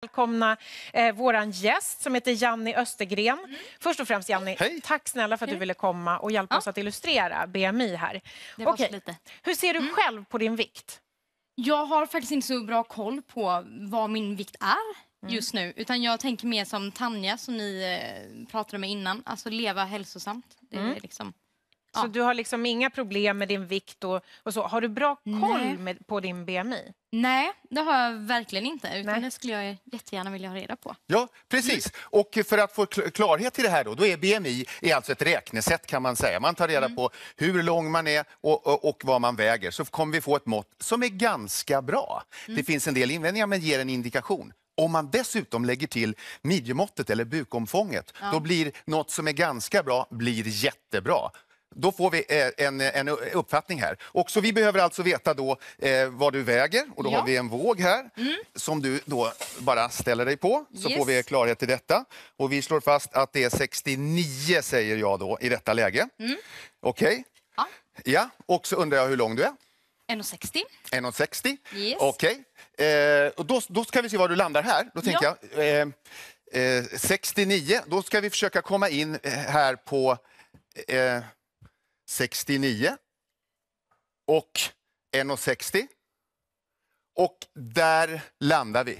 välkomna eh, vår gäst som heter Janni Östergren. Mm. Först och främst Janni, Hej. tack snälla för att du ville komma och hjälpa ja. oss att illustrera BMI här. Det var lite. Hur ser du mm. själv på din vikt? Jag har faktiskt inte så bra koll på vad min vikt är mm. just nu. Utan jag tänker mer som Tanja som ni eh, pratade med innan, alltså leva hälsosamt. Det är mm. liksom... Så du har liksom inga problem med din vikt och, och så. Har du bra koll med, på din BMI? Nej, det har jag verkligen inte. Utan Nej. Det skulle jag jättegärna vilja ha reda på. Ja, precis. Och för att få klarhet i det här då, då är BMI är alltså ett räknesätt kan man säga. Man tar reda mm. på hur lång man är och, och, och, vad man väger. Så kommer vi få ett mått som är ganska bra. Mm. Det finns en del invändningar men ger en indikation. Om man dessutom lägger till midjemåttet eller bukomfånget, ja. då blir nåt som är ganska bra blir jättebra. Då får vi eh, en, en uppfattning här. Och så vi behöver alltså veta då eh, vad du väger och då ja. har vi en våg här mm. som du då bara ställer dig på så yes. får vi klarhet i detta. Och vi slår fast att det är 69 säger jag då i detta läge. Mm. Okej. Okay. Ja. ja. Och så undrar jag hur lång du är. 1,60. 1,60. Yes. Okej. Okay. Eh, då, då ska vi se var du landar här. Då tänker ja. jag... Eh, 69, eh, då ska vi försöka komma in eh, här på... 69 och 1,60. Och där landar vi.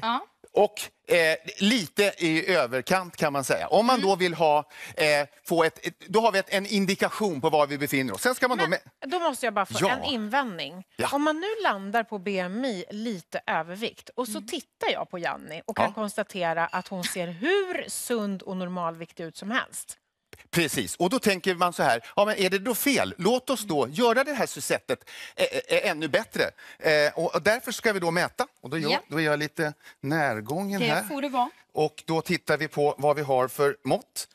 Ja. Och eh, lite i överkant kan man säga. Om man mm. då vill ha, eh, få ett, då har vi ett, en indikation på var vi befinner oss. Sen ska man Men, då, med... då måste jag bara få ja. en invändning. Ja. Om man nu landar på BMI lite övervikt och så mm. tittar jag på Janni och kan konstatera att hon ser hur sund och normalviktig ut som helst. Precis, och då tänker man så här, ja, men är det då fel? Låt oss då göra det här sättet eh, eh, eh, ännu bättre. Och därför ska vi då mäta. Och då, gör, då är jag lite närgången det Får det vara. Och då tittar vi på vad vi har för mått.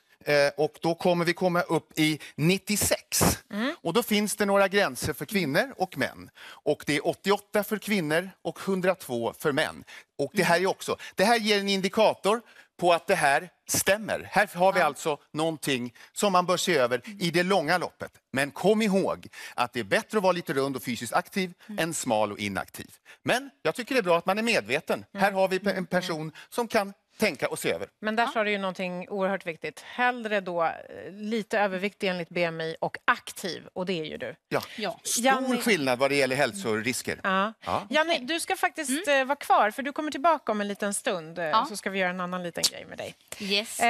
Och då kommer vi komma upp i 96. Mm. Och då finns det några gränser för kvinnor och män. Och det är 88 för kvinnor och 102 för män. Och det här är också, det här ger en indikator på att det här stämmer. Här har vi alltså någonting som man bör se över i det långa loppet. Men kom ihåg att det är bättre att vara lite rund och fysiskt aktiv mm. än smal och inaktiv. Men jag tycker det är bra att man är medveten. Här mm. har vi en mm. person som kan tänka och se över. Men där ja. du ju någonting oerhört viktigt. Hellre då eh, lite överviktig enligt BMI och aktiv, och det är ju du. Ja. ja. Stor Janne... skillnad vad det gäller hälsorisker. Ja. Ja. Janne, du ska faktiskt mm. Eh, vara kvar, för du kommer tillbaka om en liten stund. Eh, ja. Så ska vi göra en annan liten grej med dig. Yes. Eh.